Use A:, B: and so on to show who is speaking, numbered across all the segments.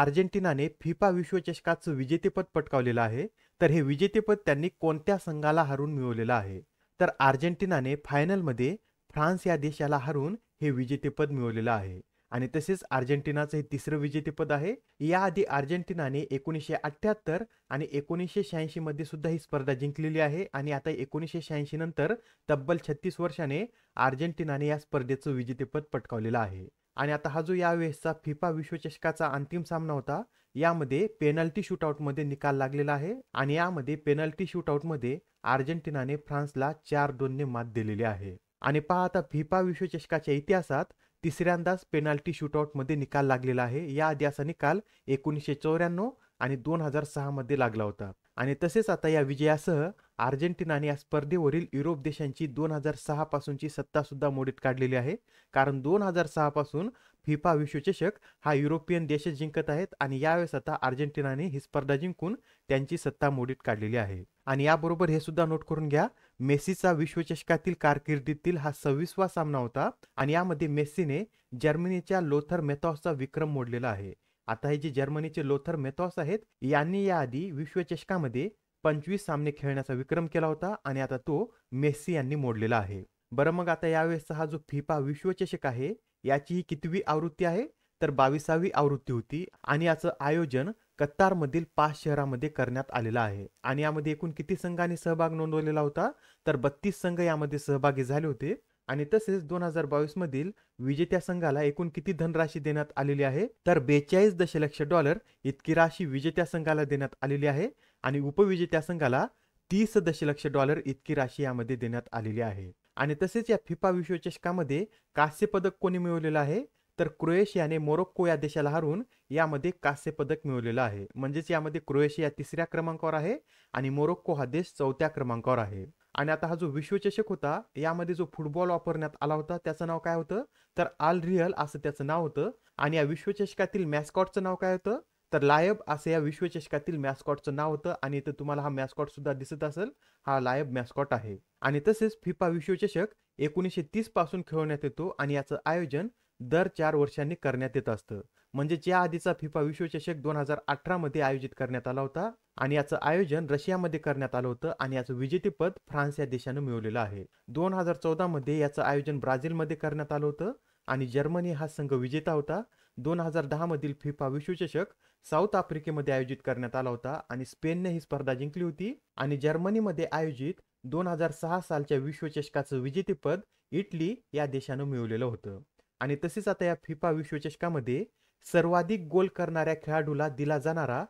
A: अर्जेंटिनाने FIFA विश्वचषकाचं विजेतेपद पटकावलेलं आहे तर हे विजेतेपद त्यांनी कोणत्या संघाला हरून मिळवलेलं आहे तर अर्जेंटिनाने फायनलमध्ये फ्रान्स या देशाला हरून हे विजेतेपद मिळवलेलं आहे आणि तसेच अर्जेंटिनाचं हे तिसरं विजेतेपद आहे याआधी अर्जेंटिनाने एकोणीसशे अठ्ठ्याहत्तर आणि एकोणीसशे शहाऐंशी मध्ये सुद्धा ही स्पर्धा जिंकलेली आहे आणि आता एकोणीसशे शहाऐंशी नंतर तब्बल छत्तीस वर्षाने अर्जेंटिनाने या स्पर्धेचं विजेतेपद पटकावलेलं आहे आणि आता हा जो या यावेळेसचा फिफा विश्वचषकाचा अंतिम सामना होता यामध्ये पेनल्टी शूटआउटमध्ये निकाल लागलेला आहे आणि यामध्ये पेनल्टी शूटआउटमध्ये अर्जेंटिनाने फ्रान्सला चार दोनने मात दिलेली आहे आणि पहा आता फिफा विश्वचषकाच्या इतिहासात तिसऱ्यांदाच पेनल्टी शूटआउटमध्ये निकाल लागलेला आहे याआधी असा निकाल एकोणीसशे चौऱ्याण्णव आणि दोन हजार सहामध्ये लागला होता आणि तसेच आता या विजयासह अर्जेंटिनाने या स्पर्धेवरील युरोप देशांची दोन हजार सहा पासूनची सत्ता सुद्धा मोडीत काढलेली आहे कारण दोन हजार सहा पासून फिफा विश्वचषक हा युरोपियन देश जिंकत आहेत आणि यावेळेस आता अर्जेंटिनाने ही स्पर्धा जिंकून त्यांची सत्ता मोडीत काढलेली आहे आणि याबरोबर हे सुद्धा नोट करून घ्या मेसीचा विश्वचषकातील कारकिर्दीतील हा सव्वीसवा सामना होता आणि यामध्ये मेस्सीने जर्मनीच्या लोथर मेथॉसचा विक्रम मोडलेला आहे आता हे जे जर्मनीचे लोथर मेथॉस आहेत यांनी याआधी विश्वचषकामध्ये पंचवीस सामने खेळण्याचा विक्रम केला होता आणि आता तो मेस्सी यांनी मोडलेला आहे बरं मग आता यावेळेसचा हा जो फिफा विश्वचषक आहे याची ही कितवी आवृत्ती आहे तर बावीसावी आवृत्ती होती आणि याचं आयोजन कत्तारमधील पाच शहरामध्ये करण्यात आलेलं आहे आणि यामध्ये एकूण किती संघांनी सहभाग नोंदवलेला होता तर बत्तीस संघ यामध्ये सहभागी झाले होते आणि तसेच दोन हजार बावीस मधील विजेत्या संघाला एकूण किती धनराशी देण्यात आलेली आहे तर बेचाळीस दशलक्ष डॉलर इतकी राशी विजेत्या संघाला देण्यात आलेली आहे आणि उपविजेत्या संघाला तीस दशलक्ष डॉलर इतकी राशी यामध्ये देण्यात आलेली आहे आणि तसेच या फिफा विश्वचषकामध्ये कांस्य पदक कोणी मिळवलेलं आहे तर क्रोएशियाने मोरोक्को या देशाला हरवून यामध्ये कांस्य पदक मिळवलेलं आहे म्हणजेच यामध्ये क्रोएशिया तिसऱ्या क्रमांकावर आहे आणि मोरोक्को हा देश चौथ्या क्रमांकावर आहे आणि आता हा जो विश्वचषक होता यामध्ये जो फुटबॉल वापरण्यात आला होता त्याचं नाव काय होतं तर आल रियल असं त्याचं नाव होतं आणि या विश्वचषकातील मॅस्कॉटचं नाव काय होतं तर लायब असं या विश्वचषकातील मॅस्कॉटचं नाव होतं आणि इथं तुम्हाला हा मॅस्कॉट सुद्धा दिसत असेल हा लायब मॅस्कॉट आहे आणि तसेच फिफा विश्वचषक एकोणीसशे तीस पासून खेळवण्यात येतो आणि याचं आयोजन दर चार वर्षांनी करण्यात येत असतं म्हणजे ज्या आधीचा फिफा विश्वचषक दोन हजार अठरामध्ये आयोजित करण्यात आला होता आणि याचं आयोजन रशियामध्ये करण्यात आलं होतं आणि याचं विजेतेपद फ्रान्स या देशानं मिळवलेलं आहे दोन हजार चौदामध्ये याचं आयोजन ब्राझीलमध्ये करण्यात आलं होतं आणि जर्मनी हा संघ विजेता होता दोन हजार दहामधील फिफा विश्वचषक साऊथ आफ्रिकेमध्ये आयोजित करण्यात आला होता आणि स्पेनने ही स्पर्धा जिंकली होती आणि जर्मनीमध्ये आयोजित दोन हजार सहा सालच्या विश्वचषकाचं विजेतेपद इटली या देशानं मिळवलेलं होतं आणि तसेच आता या फिफा विश्वचषकामध्ये सर्वाधिक गोल करणाऱ्या खेळाडूला दिला जाणारा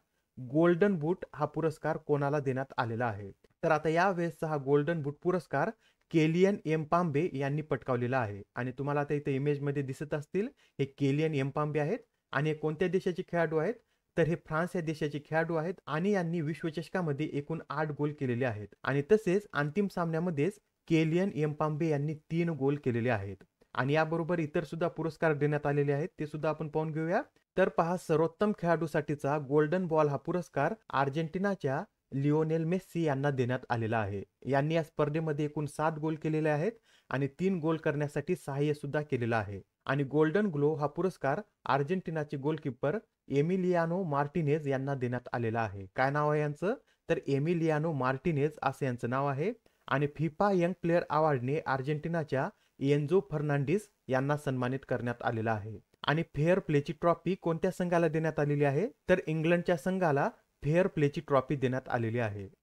A: गोल्डन बूट हा पुरस्कार कोणाला देण्यात आलेला आहे तर आता यावेळेसचा हा गोल्डन बूट पुरस्कार केलियन एम्पांबे यांनी पटकावलेला आहे आणि तुम्हाला आता इथे इमेजमध्ये दिसत असतील हे केलियन एम्पांबे आहेत आणि हे कोणत्या देशाचे खेळाडू आहेत तर हे फ्रान्स या देशाचे खेळाडू आहेत आणि यांनी विश्वचषकामध्ये एकूण आठ गोल केलेले आहेत आणि तसेच अंतिम सामन्यामध्येच केलियन एम्पांबे यांनी तीन गोल केलेले आहेत आणि याबरोबर इतर सुद्धा पुरस्कार देण्यात आलेले आहेत ते सुद्धा आपण पाहून घेऊया तर पहा सर्वोत्तम खेळाडूसाठीचा गोल्डन बॉल हा पुरस्कार अर्जेंटिनाच्या लिओनेल मेस्सी यांना देण्यात आलेला आहे यांनी या स्पर्धेमध्ये एकूण सात गोल केलेले आहेत आणि तीन गोल करण्यासाठी सहाय्य सुद्धा केलेलं आहे आणि गोल्डन ग्लो हा पुरस्कार अर्जेंटिनाचे गोलकीपर एमिलियानो मार्टिनेज यांना देण्यात आलेला आहे काय नाव आहे यांचं तर एमिलियानो मार्टिनेज असं यांचं नाव आहे आणि फिफा यंग प्लेअर अवॉर्डने अर्जेंटिनाच्या एन्झो फर्नांडिस यांना सन्मानित करण्यात आलेला आहे आणि फेअर प्लेची ट्रॉफी कोणत्या संघाला देण्यात आलेली आहे तर इंग्लंडच्या संघाला फेअर प्लेची ट्रॉफी देण्यात आलेली आहे